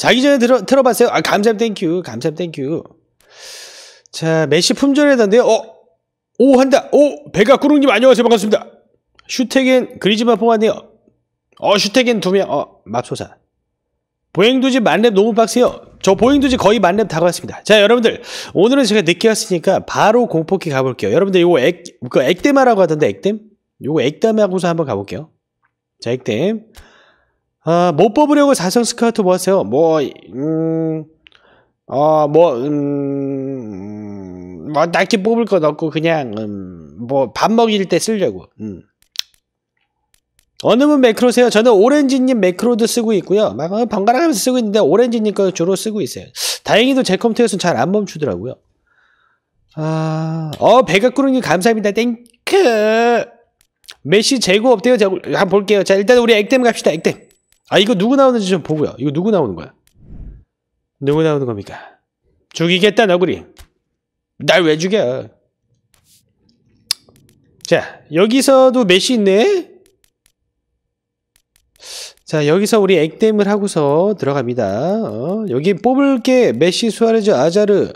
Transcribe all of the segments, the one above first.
자기 전에 들어, 들어봤어요? 아, 감사합 땡큐. 감사합 땡큐. 자, 메시 품절이던데요. 어? 오, 한다. 오, 배가 꾸룩님 안녕하세요. 반갑습니다. 슈테겐 그리즈마 뽑았네요. 어, 슈테겐 두 명. 어, 맙소사. 보행두지 만렙 너무 빡세요. 저 보행두지 거의 만렙 다가 갔습니다. 자, 여러분들. 오늘은 제가 늦게 왔으니까 바로 공포키 가볼게요. 여러분들 이거 액, 그 액땜하라고 하던데 액땜? 요거 액땜하고서 한번 가볼게요. 자, 액땜. 아, 못 뭐 뽑으려고 사성 스카우트 뭐 하세요? 뭐, 음, 어, 뭐, 음, 음 뭐, 딱히 뽑을 건 없고, 그냥, 음, 뭐, 밥 먹일 때 쓰려고, 음. 어느 분 매크로세요? 저는 오렌지님 매크로도 쓰고 있고요. 막 어, 번갈아 가면서 쓰고 있는데 오렌지님 거 주로 쓰고 있어요. 다행히도 제 컴퓨터에서는 잘 안 멈추더라고요. 아, 어배가꾸는님 감사합니다. 땡크. 메시 재고 없대요. 제가 한번 볼게요. 자 일단 우리 액땜 갑시다. 액땜. 아 이거 누구 나오는지 좀 보고요. 이거 누구 나오는 거야? 누구 나오는 겁니까? 죽이겠다 너구리. 날 왜 죽여? 자 여기서도 메시 있네. 자 여기서 우리 액땜을 하고서 들어갑니다. 어, 여기 뽑을 게 메시, 수아레즈, 아자르.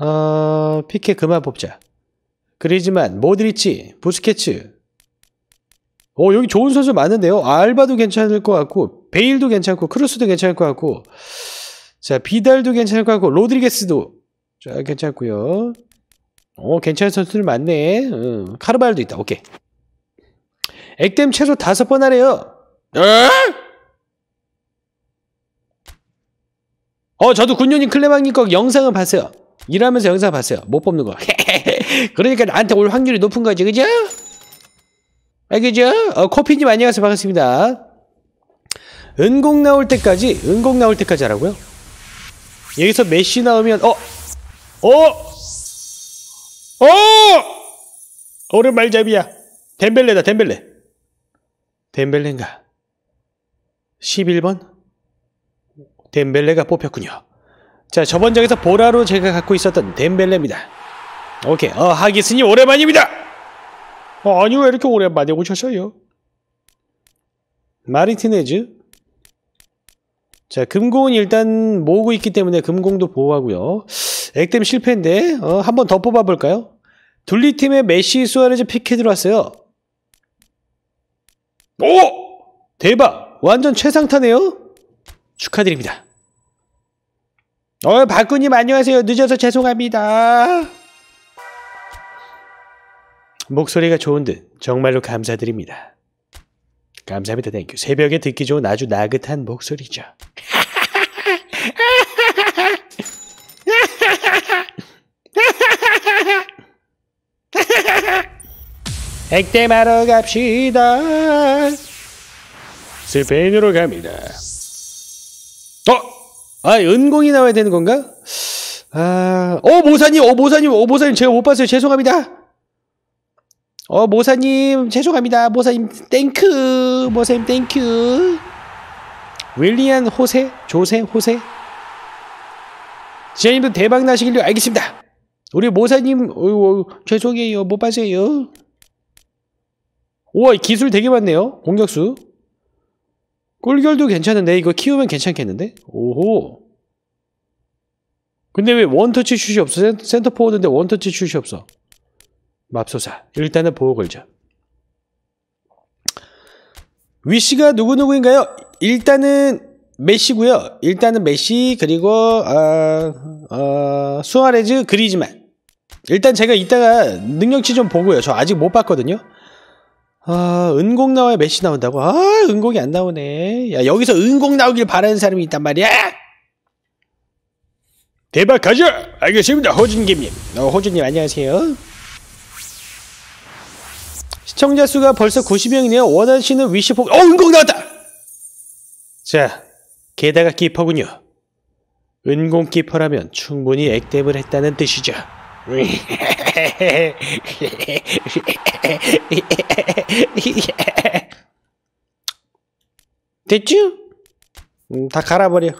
어, 피케 그만 뽑자. 그리지만 모드리치, 부스케츠, 어, 여기 좋은 선수 많은데요. 알바도 괜찮을 것 같고, 베일도 괜찮고, 크루스도 괜찮을 것 같고, 자, 비달도 괜찮을 것 같고, 로드리게스도 자, 괜찮고요. 어, 괜찮은 선수들 많네. 응. 카르발도 있다. 오케이. 액땜 최소 다섯 번 하래요. 에? 어, 저도 군요님 클레방님 거 영상은 봤어요. 일하면서 영상 봤어요. 못 뽑는 거. 그러니까 나한테 올 확률이 높은 거지, 그죠? 알겠죠 어, 코피님 안녕하세요. 반갑습니다. 은곡 나올 때까지, 은곡 나올 때까지 하라고요? 여기서 메시 나오면, 어! 어! 어! 오른말잡이야 덴벨레다, 덴벨레. 덴벨레인가? 11번? 덴벨레가 뽑혔군요. 자, 저번 장에서 보라로 제가 갖고 있었던 덴벨레입니다. 오케이. 어, 하기스님 오랜만입니다! 어, 아니 왜 이렇게 오랜만에 오셨어요? 마리티네즈 자 금공은 일단 모으고 있기 때문에 금공도 보호하고요 액땜 실패인데 어, 한번 더 뽑아볼까요? 둘리팀의 메시, 수아레즈, 피켓 들어왔어요 오! 대박! 완전 최상타네요? 축하드립니다 어, 박군님 안녕하세요. 늦어서 죄송합니다. 목소리가 좋은 듯 정말로 감사드립니다. 감사합니다. 땡큐. 새벽에 듣기 좋은 아주 나긋한 목소리죠. 액땜하러 갑시다. 스페인으로 갑니다. 어? 아, 은공이 나와야 되는 건가? 아, 어, 모사님, 어, 모사님, 어, 모사님, 제가 못 봤어요. 죄송합니다. 어, 모사님, 죄송합니다. 모사님, 땡큐. 모사님, 땡큐. 윌리안 호세? 조세? 호세? 지아님도 대박 나시길요. 알겠습니다. 우리 모사님, 어, 어 죄송해요. 못 봐세요. 우와, 기술 되게 많네요. 공격수. 꿀결도 괜찮은데? 이거 키우면 괜찮겠는데? 오호. 근데 왜 원터치 슛이 없어? 센터 포워드인데 원터치 슛이 없어. 맙소사. 일단은 보호 걸죠. 위시가 누구누구인가요? 일단은 메시고요. 일단은 메시 그리고 어, 어, 수아레즈 그리지만 일단 제가 이따가 능력치 좀 보고요. 저 아직 못 봤거든요. 아 은공 나와야 메시 나온다고? 아 은공이 안 나오네. 야 여기서 은공 나오길 바라는 사람이 있단 말이야. 대박하죠? 알겠습니다. 호준김님. 어, 호준님 안녕하세요. 시청자 수가 벌써 90명이네요. 원하시는 위시폭, 어, 은공 나왔다! 자, 게다가 키퍼군요. 은공 키퍼라면 충분히 액땜을 했다는 뜻이죠. 됐죠? 음, 다 갈아버려.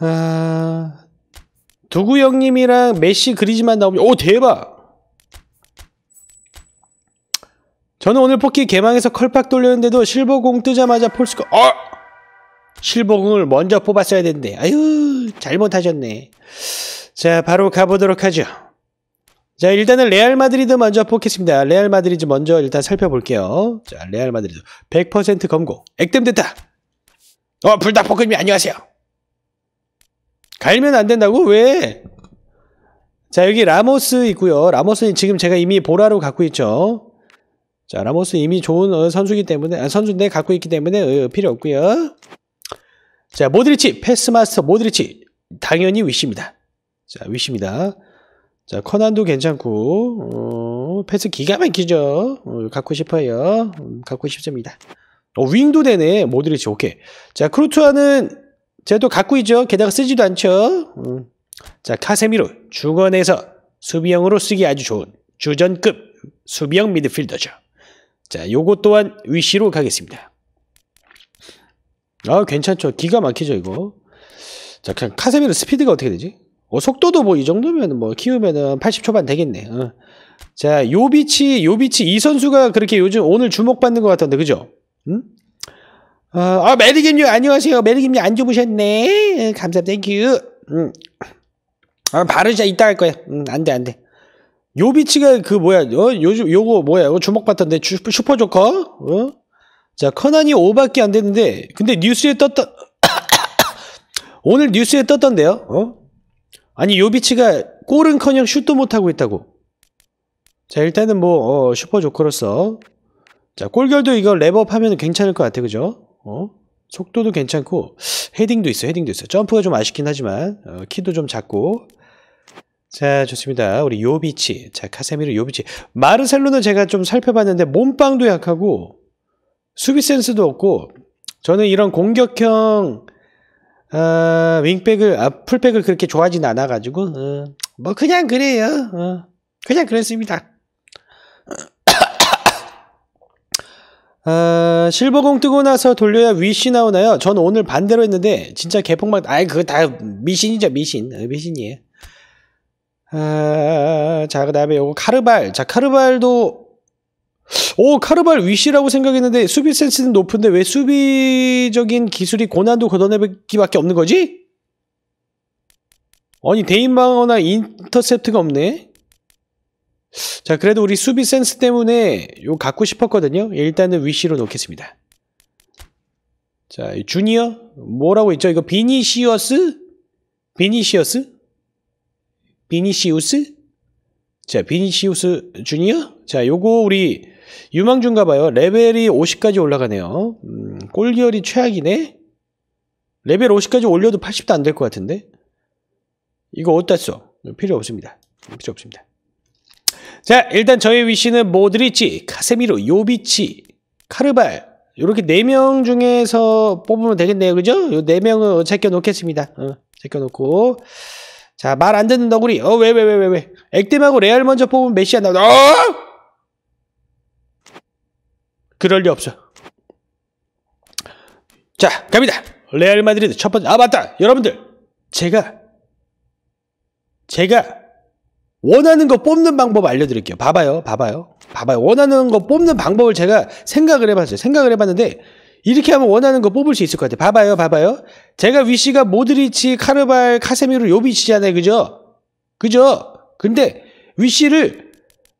아, 두구 형님이랑 메시 그리지만 나오면, 오, 대박! 저는 오늘 포키 개망에서 컬팍 돌렸는데도 실버공 뜨자마자 폴스가 어! 실버공을 먼저 뽑았어야 되는데 아유 잘못하셨네 자 바로 가보도록 하죠 자 일단은 레알 마드리드 먼저 뽑겠습니다 레알 마드리드 먼저 일단 살펴볼게요 자 레알 마드리드 100% 검고 액땜됐다 어 불닭 볶음이 안녕하세요 갈면 안된다고? 왜? 자 여기 라모스 있고요 라모스는 지금 제가 이미 보라로 갖고 있죠 자, 라모스 이미 좋은 어, 선수기 때문에 아, 선수인데 갖고 있기 때문에 어, 필요 없고요. 자, 모드리치 패스마스터 모드리치 당연히 위시입니다. 자, 위시입니다. 자, 커난도 괜찮고 어, 패스 기가 막히죠. 어, 갖고 싶어요. 음, 갖고 싶습니다. 어, 윙도 되네. 모드리치 오케이. 자, 크루트와는 제가 또 갖고 있죠. 게다가 쓰지도 않죠. 음. 자, 카세미로 주건에서 수비형으로 쓰기 아주 좋은 주전급 수비형 미드필더죠. 자, 요것 또한 위시로 가겠습니다. 아, 괜찮죠. 기가 막히죠, 이거. 자, 그냥 카세미르 스피드가 어떻게 되지? 어, 속도도 뭐 이 정도면 뭐 키우면은 80 초반 되겠네. 어. 자, 요비치, 요비치 이 선수가 그렇게 요즘 오늘 주목받는 것 같던데, 그죠? 응? 음? 아, 메리김님 아, 안녕하세요. 메리김님 안 주무셨네. 음, 감사합니다. 땡큐. 음. 아, 바르자 이따 할 거야. 응, 음, 안 돼, 안 돼. 요비치가 그 뭐야 어? 요즘 요거 뭐야 이거 주목받던데 슈퍼, 슈퍼조커 어? 자 커난이 5밖에 안 됐는데 근데 뉴스에 떴던 오늘 뉴스에 떴던데요 어? 아니 요비치가 골은커녕 슛도 못하고 있다고 자 일단은 뭐 어, 슈퍼조커로서 자 골결도 이거 랩업하면 괜찮을 것 같아 그죠 어? 속도도 괜찮고 헤딩도 있어 헤딩도 있어 점프가 좀 아쉽긴 하지만 어, 키도 좀 작고 자, 좋습니다. 우리 요비치. 자, 카세미르 요비치. 마르셀로는 제가 좀 살펴봤는데 몸빵도 약하고 수비 센스도 없고 저는 이런 공격형 어, 윙백을 아, 풀백을 그렇게 좋아하진 않아 가지고 어, 뭐 그냥 그래요. 어, 그냥 그랬습니다. 어, 실버공 뜨고 나서 돌려야 위시 나오나요? 전 오늘 반대로 했는데 진짜 개폭막 아이 그거 다 미신이죠 미신 어, 미신이에요. 아, 자, 그 다음에 요거 카르발. 자, 카르발도, 오, 카르발 위시라고 생각했는데 수비 센스는 높은데 왜 수비적인 기술이 고난도 걷어내기밖에 없는 거지? 아니, 대인방어나 인터셉트가 없네? 자, 그래도 우리 수비 센스 때문에 요 갖고 싶었거든요. 일단은 위시로 놓겠습니다. 자, 주니어? 뭐라고 있죠? 이거 비니시어스? 비니시어스? 비니시우스? 자, 비니시우스 주니어? 자, 요거 우리 유망주인가 봐요. 레벨이 50까지 올라가네요. 음, 골기열이 최악이네. 레벨 50까지 올려도 80도 안 될 것 같은데. 이거 어디다 써? 필요 없습니다. 필요 없습니다. 자, 일단 저희 위시는 모드리치, 카세미로, 요비치, 카르발 이렇게 4명 중에서 뽑으면 되겠네요. 그죠? 요 4명은 제껴놓겠습니다. 어, 제껴놓고 자, 말 안 듣는 너구리. 어, 왜, 왜, 왜, 왜, 왜. 액땜하고 레알 먼저 뽑으면 메시 안 나온다. 어! 그럴 리 없어. 자, 갑니다. 레알 마드리드 첫 번째. 아, 맞다. 여러분들. 제가, 제가 원하는 거 뽑는 방법 알려드릴게요. 봐봐요. 봐봐요. 봐봐요. 원하는 거 뽑는 방법을 제가 생각을 해봤어요. 생각을 해봤는데, 이렇게 하면 원하는 거 뽑을 수 있을 것 같아요. 봐봐요, 봐봐요. 제가 위시가 모드리치, 카르발, 카세미로 요비치잖아요. 그죠? 그죠? 근데 위시를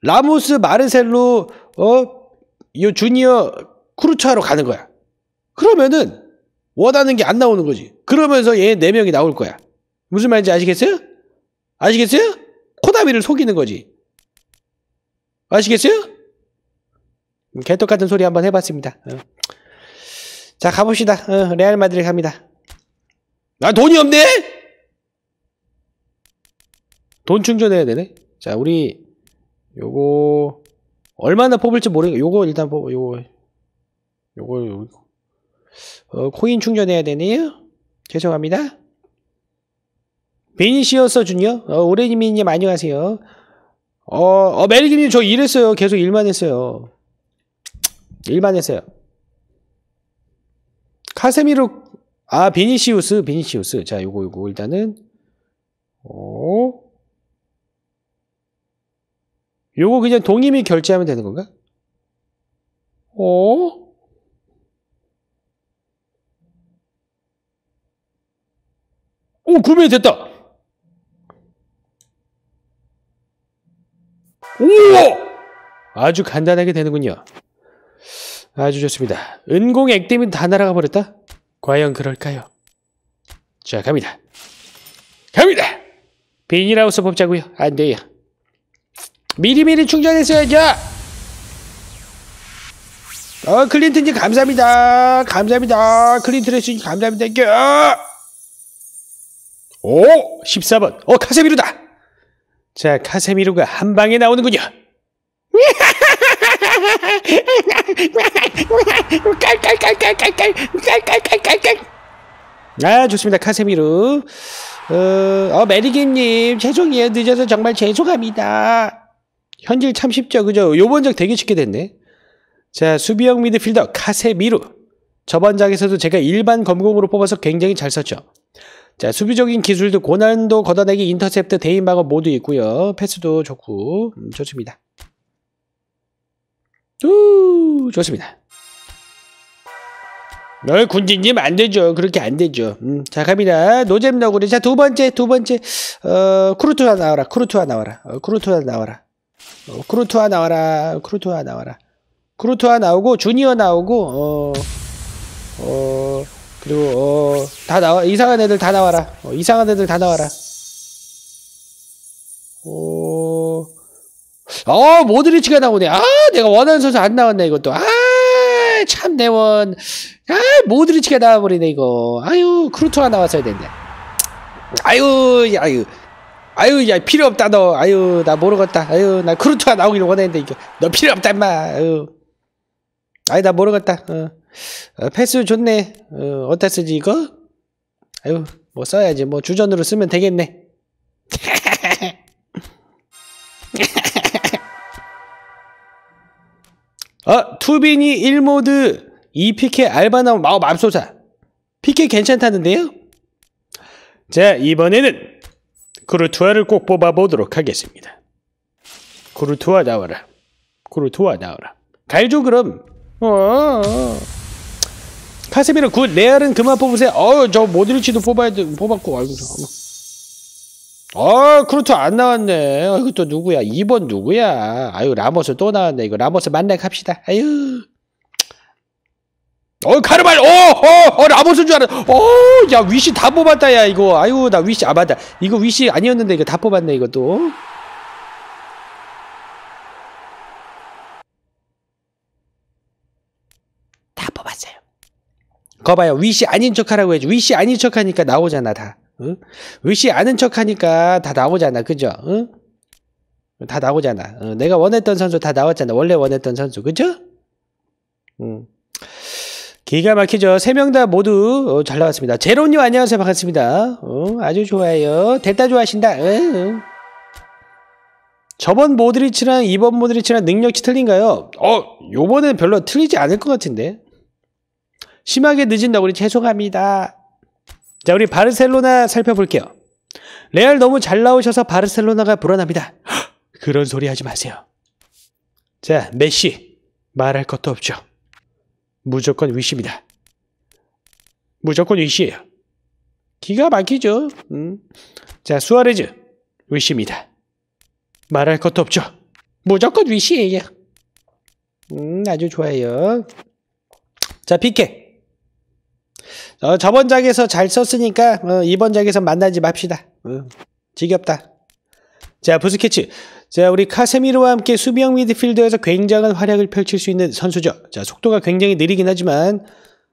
라모스, 마르셀로, 어, 요 주니어 크루차로 가는 거야. 그러면은 원하는 게 안 나오는 거지. 그러면서 얘 네 명이 나올 거야. 무슨 말인지 아시겠어요? 아시겠어요? 코다미를 속이는 거지. 아시겠어요? 음, 개떡 같은 소리 한번 해봤습니다. 어. 자 가봅시다. 어, 레알 마드리 갑니다. 나 아, 돈이 없네. 돈 충전해야 되네. 자 우리 요거 얼마나 뽑을지 모르니까 요거 일단 뽑 요거 요거 요거 어, 코인 충전해야 되네요. 죄송합니다. 베니시어서 준니어 오레님이님 어, 안녕하세요. 어, 어 메리기님 저 일했어요. 계속 일만 했어요. 일만 했어요. 카세미르 아 비니시우스 비니시우스 자 요거 요거 일단은 어 요거 그냥 동의미 결제하면 되는 건가? 어? 오 구매됐다. 우와! 아주 간단하게 되는군요. 아주 좋습니다. 은공 액땜이 다 날아가 버렸다? 과연 그럴까요? 자, 갑니다. 갑니다! 비닐하우스 뽑자고요. 안 돼요. 미리미리 충전했어야죠! 어, 클린트님 감사합니다. 감사합니다. 클린트 레스님 감사합니다. 겨! 오! 14번. 어, 카세미루다! 자, 카세미루가 한 방에 나오는군요. 아 좋습니다 카세미루 어, 어 메리김님 죄송해요 늦어서 정말 죄송합니다 현질 참 쉽죠 그죠 요번 적 되게 쉽게 됐네 자 수비형 미드필더 카세미루 저번 장에서도 제가 일반 검공으로 뽑아서 굉장히 잘 썼죠 자 수비적인 기술도 고난도 걷어내기 인터셉트 대인방어 모두 있고요 패스도 좋고 음, 좋습니다 우, 좋습니다. 너 군진님 안 되죠. 그렇게 안 되죠. 음, 자 갑니다. 노잼너구리. 자두 번째 두 번째 어 크루트가 나와라. 크루트가 나와라. 어, 크루트가 나와라. 어, 크루트가 나와라. 크루트가 나와라. 크루트가 나오고 주니어 나오고 어, 어 그리고 어다 나와 이상한 애들 다 나와라. 어, 이상한 애들 다 나와라. 어. 어, 모드리치가 나오네. 아, 내가 원하는 선수 안 나왔네, 이것도. 아, 참, 내원. 아, 모드리치가 나와버리네, 이거. 아유, 크루토가 나왔어야 된대. 아유, 아유. 아유, 야, 필요 없다, 너. 아유, 나 모르겠다. 아유, 나 크루토가 나오길 원했는데, 이거. 너 필요 없다, 임마. 아유. 아유, 나 모르겠다. 어. 어 패스 좋네. 어, 어디다 쓰지, 이거? 아유, 뭐 써야지. 뭐 주전으로 쓰면 되겠네. 아, 투빈이 1모드 2PK 알바나무 마우 맙소사. PK 괜찮다는데요? 자, 이번에는 그루투아를꼭 뽑아보도록 하겠습니다. 그루투아 나와라. 그루투아 나와라. 갈죠 그럼. 어, 어, 어. 카세미로 굿 레알은 그만 뽑으세요. 어저 모드리치도 뽑아야 돼. 뽑았고 아이고 잠깐 아, 그렇죠. 안 나왔네. 아, 이것도 누구야? 2번 누구야? 아유, 라모스 또 나왔네. 이거 라모스 만나갑시다. 아유. 어, 카르발, 어, 어, 어, 라모스인 줄 알았, 어, 야, 위시 다 뽑았다, 야, 이거. 아유, 나 위시, 아, 맞다. 이거 위시 아니었는데, 이거 다 뽑았네, 이것도. 다 뽑았어요. 거봐요. 위시 아닌 척 하라고 해야지. 위시 아닌 척 하니까 나오잖아, 다. 응? 의씨 아는 척하니까 다 나오잖아, 그죠? 응? 다 나오잖아. 응, 어, 내가 원했던 선수 다 나왔잖아. 원래 원했던 선수, 그죠? 응. 기가 막히죠. 세 명 다 모두 어, 잘 나왔습니다. 제로님 안녕하세요, 반갑습니다. 어, 아주 좋아요. 됐다 좋아하신다. 응. 저번 모드리치랑 이번 모드리치랑 능력치 틀린가요? 어, 요번엔 별로 틀리지 않을 것 같은데. 심하게 늦은 너구리 죄송합니다. 자, 우리 바르셀로나 살펴볼게요. 레알 너무 잘 나오셔서 바르셀로나가 불안합니다. 그런 소리 하지 마세요. 자, 메시. 말할 것도 없죠. 무조건 위시입니다. 무조건 위시예요. 기가 막히죠. 음. 자, 수아레즈. 위시입니다. 말할 것도 없죠. 무조건 위시예요. 음, 아주 좋아요. 자, 피케. 어, 저번 작에서 잘 썼으니까 어, 이번 작에서 만나지 맙시다. 어, 지겹다. 자, 부스케츠. 자, 우리 카세미르와 함께 수비형 미드필더에서 굉장한 활약을 펼칠 수 있는 선수죠. 자, 속도가 굉장히 느리긴 하지만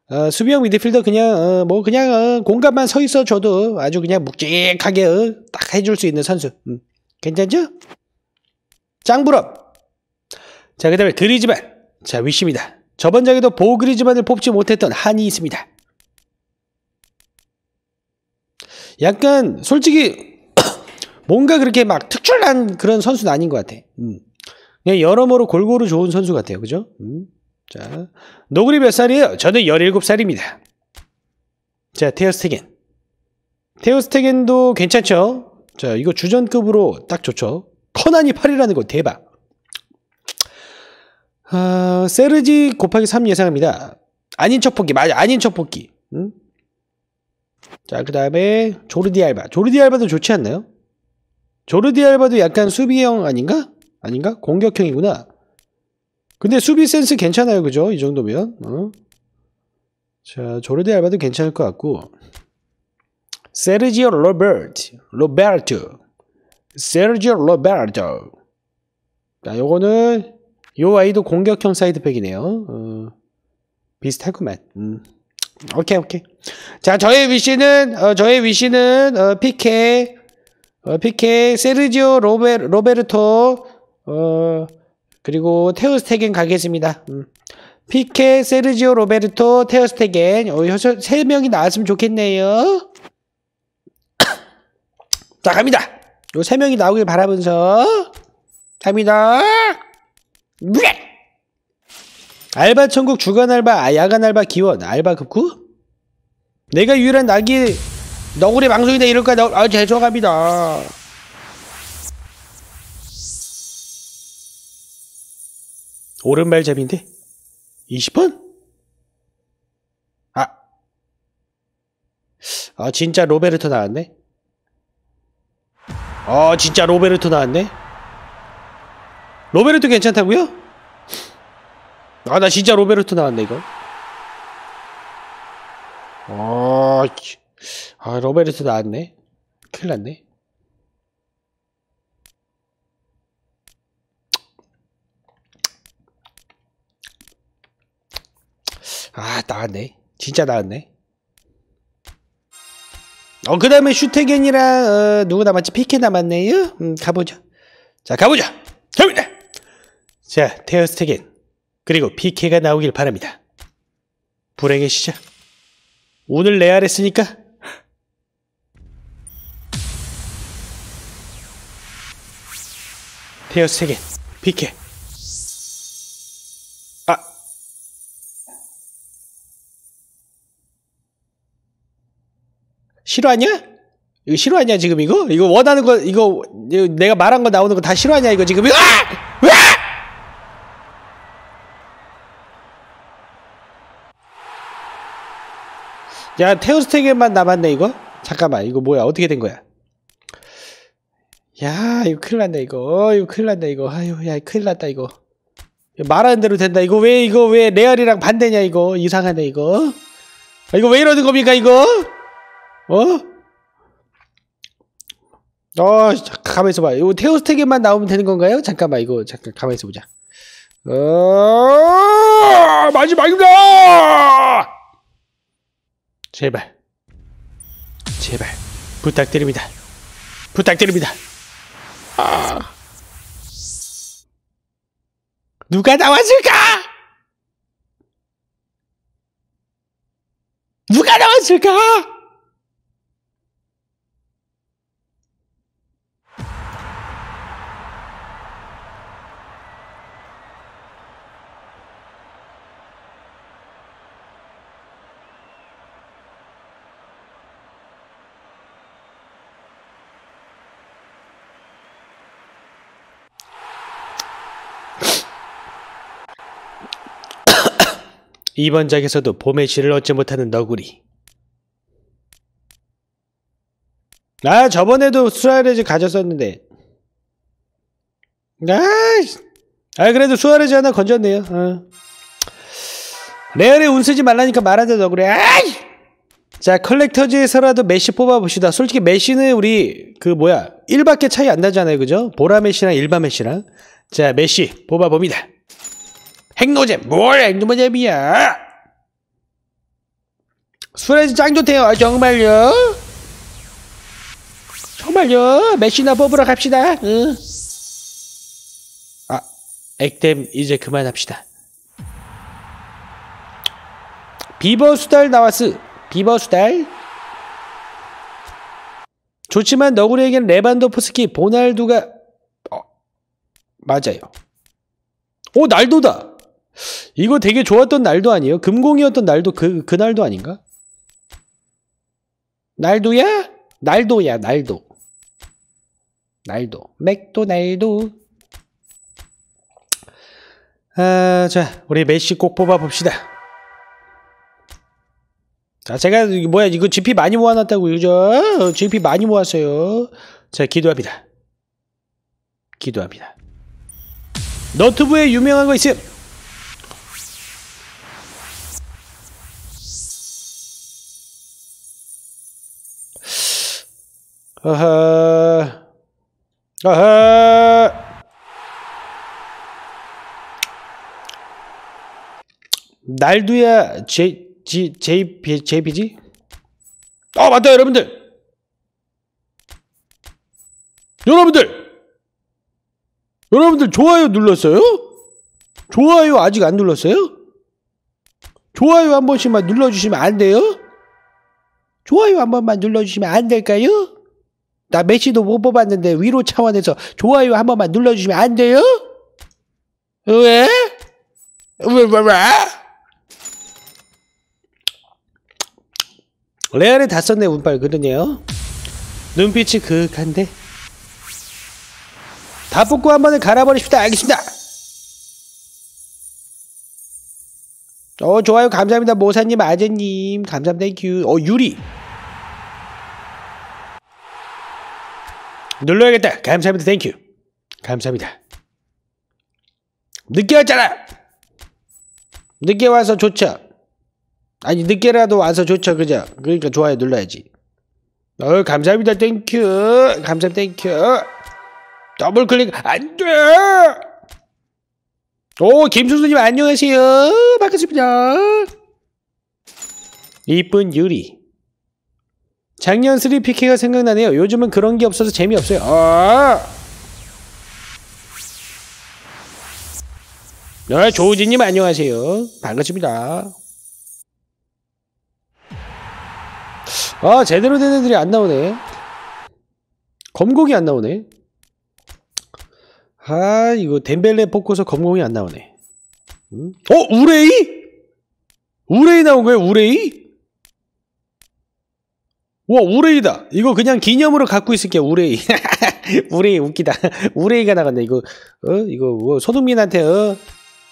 어, 수비형 미드필더 그냥 어, 뭐 그냥 어, 공간만 서 있어 줘도 아주 그냥 묵직하게 어, 딱 해줄 수 있는 선수. 음, 괜찮죠? 짱부럽. 자, 그다음에 그리즈만. 자, 위시입니다. 저번 장에도 보그리즈만을 뽑지 못했던 한이 있습니다. 약간 솔직히 뭔가 그렇게 막 특출난 그런 선수는 아닌 것 같아. 음. 그냥 여러모로 골고루 좋은 선수 같아요. 그죠? 음. 자, 노그리 몇 살이에요? 저는 17살입니다. 자, 테어스테겐. 테어스테겐도 괜찮죠? 자, 이거 주전급으로 딱 좋죠. 커난이 8이라는 거 대박. 아, 세르지 곱하기 3 예상합니다. 아닌 척 뽑기. 맞아, 아닌 척 뽑기. 음? 자, 그 다음에 조르디 알바. 조르디 알바도 좋지 않나요? 조르디 알바도 약간 수비형 아닌가? 아닌가? 공격형이구나. 근데 수비 센스 괜찮아요. 그죠? 이 정도면. 어? 자, 조르디 알바도 괜찮을 것 같고. 세르지오 로베르트. 로베르트. 세르지오 로베르트 자, 요거는 요 아이도 공격형 사이드팩이네요 어, 비슷할 것만. 음. 오케이 오케이 자 저의 위시는 어, 저의 위시는 어, 피케 어, 피케 세르지오 로베, 로베르토 어, 그리고 테우스테겐 가겠습니다 음. 피케 세르지오 로베르토 테우스테겐 어, 세 명이 나왔으면 좋겠네요 자 갑니다 요 세 명이 나오길 바라면서 갑니다 브레! 알바 천국 주간 알바 아 야간 알바 기원 알바 급구? 내가 유일한 낙이 너구리 방송이다 이럴까 너, 아 죄송합니다 오른발 잡인데 20번? 아. 아 진짜 로베르토 나왔네 아 진짜 로베르토 나왔네 로베르토 괜찮다고요? 아나 진짜 로베르트 나왔네 이거 아, 아 로베르트 나왔네 큰일 났네 아 나왔네 진짜 나왔네 어그 다음에 슈테겐이랑 어, 누구 남았지? 피케 남았네요? 음 가보자 자 가보자 자 테어 스테겐 그리고 PK가 나오길 바랍니다. 불행의 시작. 오늘 레알했으니까 테어 세개 PK 아싫어하냐 이거 싫어하냐 지금 이거? 이거 원하는 거 이거 내가 말한 거 나오는 거 다싫어하냐 이거 지금 이거 아! 으아! 야 테오스테겐만 남았네 이거? 잠깐만 이거 뭐야 어떻게 된 거야? 야 이거 큰일 났네 이거 어, 이거 큰일 났다 이거 아유 야 큰일 났다 이거 말하는 대로 된다 이거 왜 이거 왜 레알이랑 반대냐 이거 이상하네 이거 아, 이거 왜 이러는 겁니까 이거? 어? 어, 가만 있어봐. 이거 테오스테겐만 나오면 되는 건가요? 잠깐만, 이거, 잠깐, 가만 있어보자. 어, 마지막인가 제발 제발 부탁드립니다 부탁드립니다 아... 누가 나왔을까? 누가 나왔을까? 이번 작에서도 봄의 시를 얻지 못하는 너구리. 아 저번에도 수아레즈 가졌었는데. 아, 아 그래도 수아레즈 하나 건졌네요. 어. 레알에 운 쓰지 말라니까 말하자 너구리. 아자 컬렉터즈에서라도 메시 뽑아봅시다. 솔직히 메시는 우리 그 뭐야 1밖에 차이 안 나잖아요, 그죠? 보라 메시랑 일반 메시랑. 자 메시 뽑아봅니다. 핵노잼 뭘 핵노잼이야 술에서 짱 좋대요 아, 정말요 정말요 메시나 뽑으러 갑시다 응. 아 액땜 이제 그만합시다 비버 수달 나왔으 비버 수달 좋지만 너구리에겐 레반도프스키 보날두가 어, 맞아요 오 날도다 이거 되게 좋았던 날도 아니에요? 금공이었던 날도 그, 그 날도 아닌가? 날도야? 날도야, 날도. 날도. 맥도날도. 아, 자, 우리 메시 꼭 뽑아봅시다. 자, 제가, 뭐야, 이거 GP 많이 모아놨다고, 그죠? GP 어, 많이 모았어요. 자, 기도합니다. 기도합니다. 너트브에 유명한 거 있음! 어허. 날두야 제, 지, 제이, 지 어, 맞다, 여러분들! 여러분들! 여러분들, 좋아요 눌렀어요? 좋아요 아직 안 눌렀어요? 좋아요 한 번씩만 눌러주시면 안 돼요? 좋아요 한 번만 눌러주시면 안 될까요? 나 메시도 못 뽑았는데 위로 차원에서 좋아요 한 번만 눌러주시면 안 돼요? 왜? 왜, 왜, 왜? 레알에 다 썼네 운빨 그러네요 눈빛이 그윽한데 다 뽑고 한 번에 갈아버리십니다 알겠습니다 어 좋아요 감사합니다 모사님 아재님 감사합니다 큐어 유리 눌러야겠다. 감사합니다. 땡큐. 감사합니다. 늦게 왔잖아. 늦게 와서 좋죠. 아니 늦게라도 와서 좋죠. 그죠? 그러니까 좋아요 눌러야지. 어 감사합니다. 땡큐. 감사 합니다 땡큐. 더블 클릭 안 돼. 오 김수수님 안녕하세요. 반갑습니다. 이쁜 유리. 작년 3PK가 생각나네요. 요즘은 그런 게 없어서 재미없어요. 아! 네, 조우진님 안녕하세요. 반갑습니다. 아, 제대로 된 애들이 안 나오네. 검공이 안 나오네. 아, 이거 덴벨레 포커서 검공이 안 나오네. 음? 어, 우레이? 우레이 나온 거야, 우레이? 와, 우레이다. 이거 그냥 기념으로 갖고 있을게, 우레이. 우레이 웃기다. 우레이가 나갔네. 이거, 어? 이거, 어? 소득민한테 어?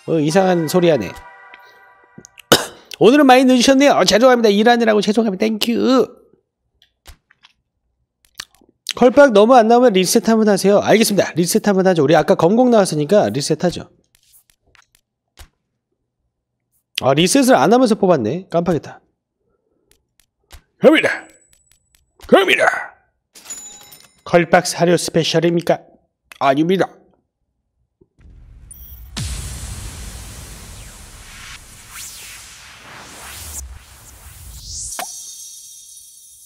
어? 이상한 소리 하네. 오늘은 많이 늦으셨네요. 어, 죄송합니다. 일하느라고 죄송합니다. 땡큐. 컬박 너무 안 나오면 리셋 한번 하세요. 알겠습니다. 리셋 한번 하죠. 우리 아까 검공 나왔으니까 리셋 하죠. 아, 리셋을 안 하면서 뽑았네. 깜빡했다. 갑니다. 그럼이다. 컬박 사료 스페셜입니까? 아닙니다.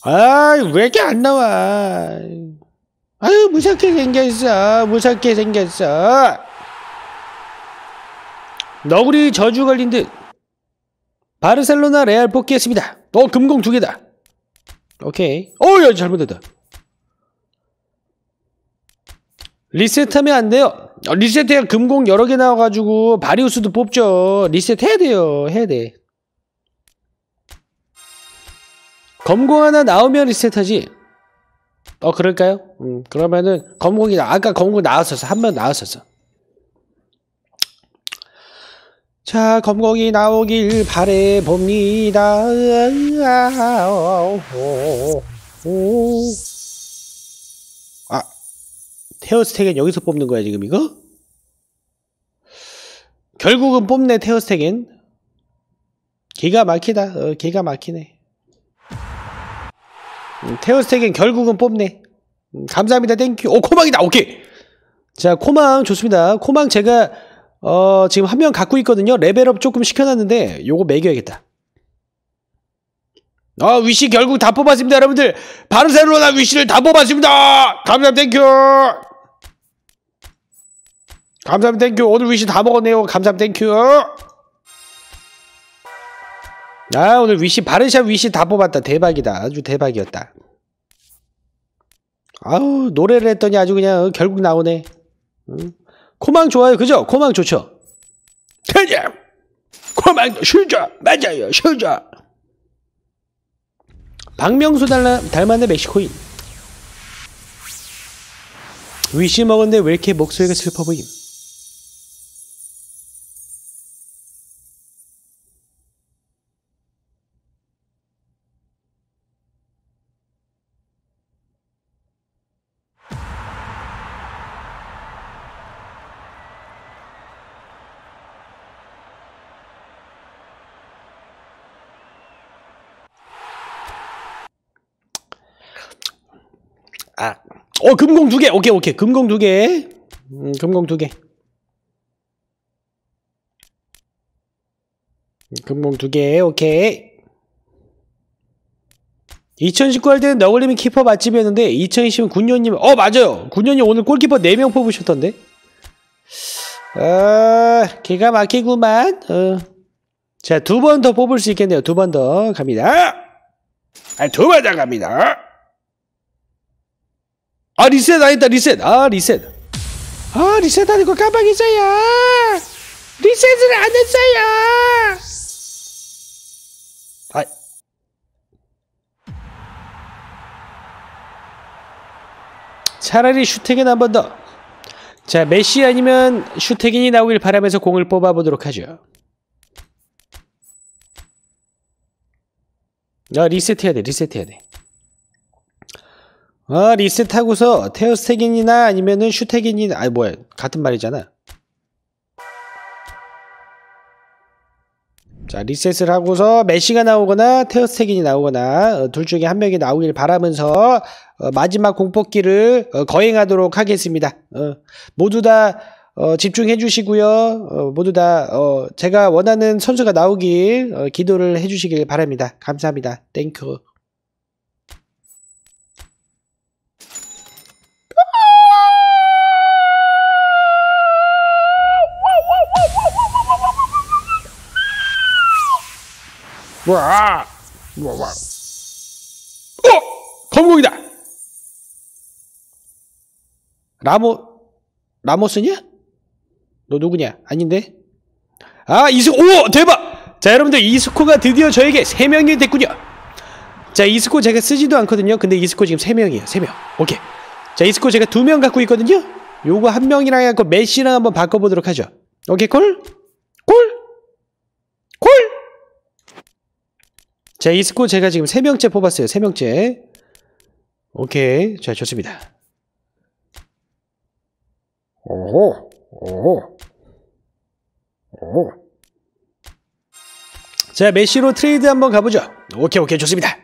아이 왜 이렇게 안 나와 아유 무섭게 생겼어 무섭게 생겼어 너구리 저주 걸린 듯 바르셀로나 레알 복귀했습니다 또 금공 두 개다 오케이 오야 잘못됐다 리셋하면 안 돼요 어, 리셋해야 금공 여러 개 나와가지고 바리우스도 뽑죠 리셋해야 돼요 해야 돼 검공 하나 나오면 리셋하지 어 그럴까요? 음, 그러면은 검공이 나 아까 검공 나왔었어 한 번 나왔었어 자, 검공이 나오길 바래 봅니다. 아, 테어스테겐 여기서 뽑는 거야 지금 이거? 결국은 뽑네 테어스테겐. 기가 막히다. 어, 기가 막히네. 음, 테어스테겐 결국은 뽑네. 음, 감사합니다. 땡큐. 오 코망이다. 오케이. 자 코망 좋습니다. 코망 제가 어, 지금 한 명 갖고 있거든요. 레벨업 조금 시켜놨는데 요거 매겨야겠다. 아, 위시 결국 다 뽑았습니다, 여러분들. 바르셀로나 위시를 다 뽑았습니다. 감사합니다, 땡큐. 감사합니다, 땡큐. 오늘 위시 다 먹었네요. 감사합니다, 땡큐. 아, 오늘 위시, 바른샵 위시 다 뽑았다. 대박이다. 아주 대박이었다. 아우, 노래를 했더니 아주 그냥 결국 나오네. 응? 코망 좋아요. 그죠? 코망 좋죠? 그죠? 코망 실죠? 맞아요. 실죠? 박명수 달라, 닮았네 멕시코인. 위시 먹었는데 왜 이렇게 목소리가 슬퍼 보임? 어 금공 두개 오케이 오케이 금공 두개 음, 금공 두개 금공 두개 오케이 2019할 때는 너글님이 키퍼 맛집이었는데 2020은 군요님어 맞아요 군요님 오늘 골키퍼 4명 뽑으셨던데 아 기가 막히구만 어. 자 두 번 더 뽑을 수 있겠네요 두 번 더 갑니다 아, 두 번 더 갑니다 아 리셋 아 했다 리셋 아 리셋 아 리셋하는 거 가만히 있어요 리셋을 안 했어요 아 차라리 슈팅은 한번더 자 메시 아니면 슈팅이 나오길 바라면서 공을 뽑아보도록 하죠 아 리셋해야 돼 리셋해야 돼 어, 리셋하고서 테오스텍인이나 아니면은 슈텍인이나 아니 뭐야 같은 말이잖아 자 리셋을 하고서 메시가 나오거나 테오스텍인이 나오거나 어, 둘 중에 한 명이 나오길 바라면서 어, 마지막 공포기를 어, 거행하도록 하겠습니다 어, 모두 다 어, 집중해 주시고요 어, 모두 다 제가 원하는 선수가 나오길 기도를 해 주시길 바랍니다 감사합니다 땡큐 와! 와, 와. 어! 검공이다! 라모, 라모스냐? 너 누구냐? 아닌데? 아, 이스코, 오! 대박! 자, 여러분들, 이스코가 드디어 저에게 3명이 됐군요. 자, 이스코 제가 쓰지도 않거든요. 근데 이스코 지금 3명이에요. 3명. 오케이. 자, 이스코 제가 2명 갖고 있거든요. 요거 한 명이랑 해갖고 메시랑 한번 바꿔보도록 하죠. 오케이, 콜? 자, 이스코 제가 지금 세명째 뽑았어요. 세명째 오케이. 자, 좋습니다. 오호, 오호, 오호. 자, 메시로 트레이드 한번 가보죠. 오케이, 오케이. 좋습니다.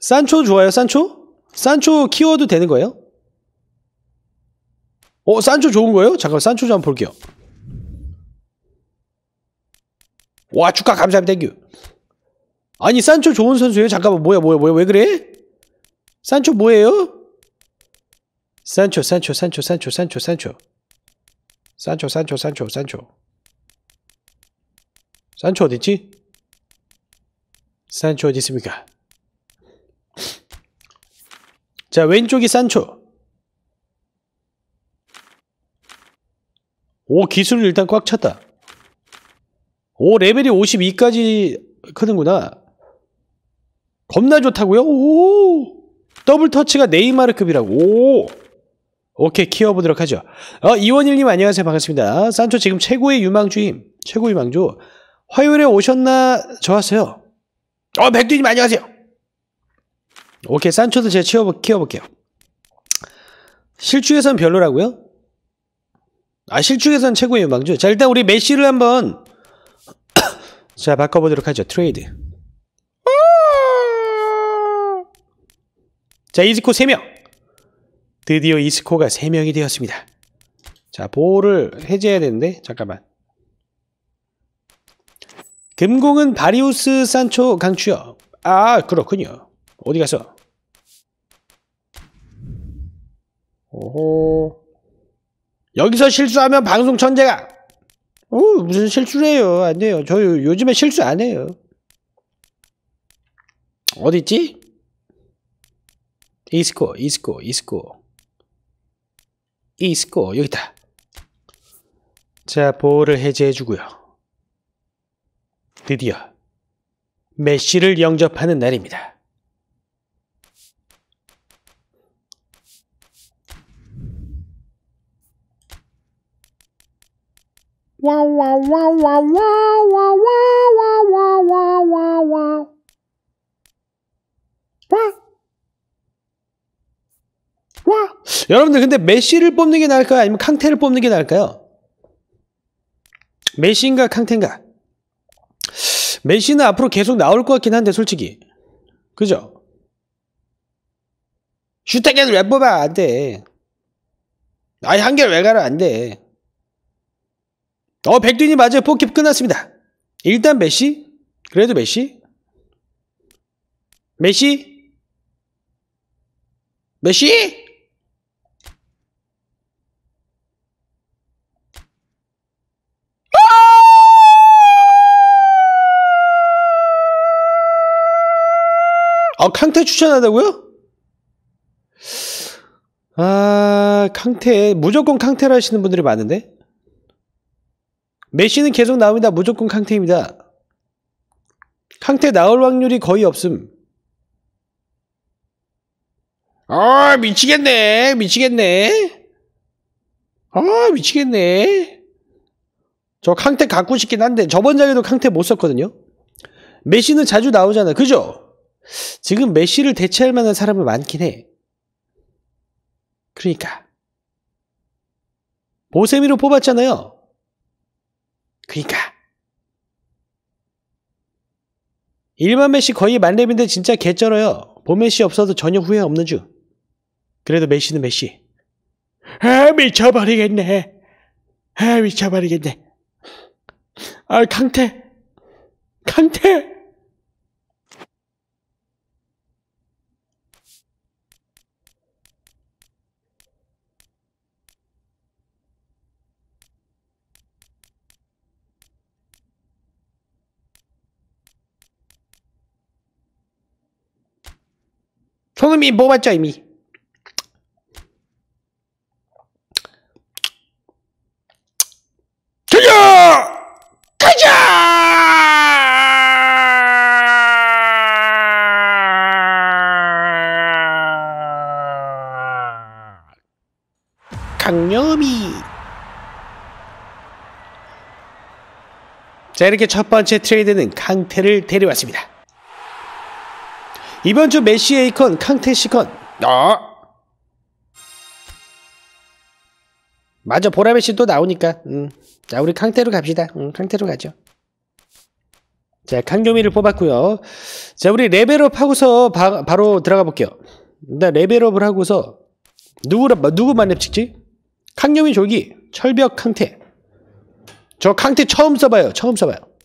산초 좋아요, 산초? 산초 키워도 되는 거예요? 어, 산초 좋은 거예요? 잠깐, 산초 좀 한번 볼게요. 와, 축하 감사합니다. 땡큐. 아니 산초 좋은 선수예요? 잠깐만 뭐야 뭐야 뭐야 왜 그래? 산초 뭐예요? 산초 산초 산초 산초 산초 산초 산초 산초 산초 산초 산초 어딨지? 산초 어디 있습니까? 자 왼쪽이 산초 오 기술을 일단 꽉 찼다 오 레벨이 52까지 크는구나 겁나 좋다고요? 오! 더블 터치가 네이마르급이라고. 오! 오케이, 키워보도록 하죠. 어, 이원일님 안녕하세요. 반갑습니다. 산초 지금 최고의 유망주임. 최고 유망주. 화요일에 오셨나? 좋았어요 어, 백두님 안녕하세요. 오케이, 산초도 제가 키워보, 키워볼게요. 실축에선 별로라고요? 아, 실축에선 최고의 유망주. 자, 일단 우리 메시를 한번 자, 바꿔보도록 하죠. 트레이드. 자, 이스코 3명. 드디어 이스코가 3명이 되었습니다. 자, 보호를 해제해야 되는데, 잠깐만. 금공은 바리우스 산초 강추요. 아, 그렇군요. 어디 가서? 오호. 여기서 실수하면 방송 천재가! 오, 어, 무슨 실수를 해요. 안 돼요. 저 요즘에 실수 안 해요. 어딨지? 이스코 이스코 이스코 이스코 여기다 자 보호를 해제해 주고요 드디어 메시를 영접하는 날입니다 와와와와와와와와와와와와 여러분들 근데 메시를 뽑는 게 나을까요? 아니면 캉테를 뽑는 게 나을까요? 메시인가 캉테인가? 메시는 앞으로 계속 나올 것 같긴 한데 솔직히 그죠? 슈타겐 왜 뽑아? 안 돼. 아니 한결 왜 가라? 안 돼. 어 백두님 맞아요. 포킵 끝났습니다. 일단 메시? 그래도 메시? 메시? 메시? 아, 캉테 추천하다고요? 아, 캉테. 무조건 캉테를 하시는 분들이 많은데? 메시는 계속 나옵니다. 무조건 캉테입니다. 캉테 나올 확률이 거의 없음. 아, 미치겠네. 미치겠네. 아, 미치겠네. 저 캉테 갖고 싶긴 한데 저번 장에도 캉테 못 썼거든요. 메시는 자주 나오잖아. 그죠? 지금 메시를 대체할 만한 사람은 많긴 해. 그러니까 보세미로 뽑았잖아요. 그러니까 일반 메시 거의 만렙인데 진짜 개쩔어요. 보메시 없어도 전혀 후회 없는 중. 그래도 메시는 메시. 아 미쳐버리겠네. 아 미쳐버리겠네. 아 강태 강태 손흥민 뽑았죠 이미 가자! 가자! 강요미 자 이렇게 첫 번째 트레이드는 강태를 데려왔습니다. 이번 주메시에 이컨 캉테 시컨 아 맞아 보라매시또 나오니까 음. 자 우리 캉테로 갑시다 음, 캉테로 가죠 자 강교미를 뽑았고요 자 우리 레벨업 하고서 바, 로 들어가 볼게요 일 레벨업을 하고서 누구라 뭐, 누구 만렙 찍지? 강교미 졸기 철벽 캉테 저 캉테 처음 써봐요 처음 써봐요